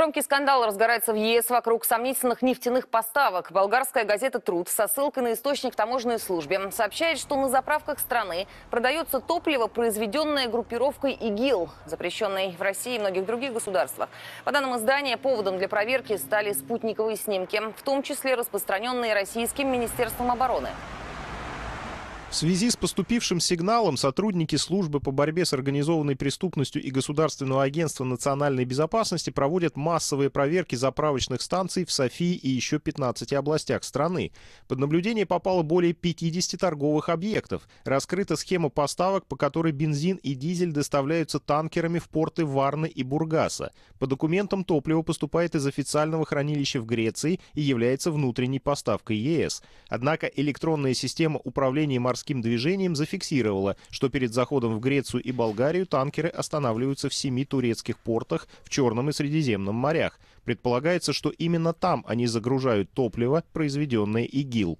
Громкий скандал разгорается в ЕС вокруг сомнительных нефтяных поставок. Болгарская газета «Труд» со ссылкой на источник таможенной службе сообщает, что на заправках страны продается топливо, произведенное группировкой ИГИЛ, запрещенной в России и многих других государствах. По данным издания, поводом для проверки стали спутниковые снимки, в том числе распространенные Российским Министерством обороны. В связи с поступившим сигналом сотрудники службы по борьбе с организованной преступностью и Государственного агентства национальной безопасности проводят массовые проверки заправочных станций в Софии и еще 15 областях страны. Под наблюдение попало более 50 торговых объектов. Раскрыта схема поставок, по которой бензин и дизель доставляются танкерами в порты Варны и Бургаса. По документам топливо поступает из официального хранилища в Греции и является внутренней поставкой ЕС. Однако электронная система управления морским морским движением зафиксировала, что перед заходом в Грецию и Болгарию танкеры останавливаются в семи турецких портах в Черном и Средиземном морях. Предполагается, что именно там они загружают топливо, произведенное ИГИЛ.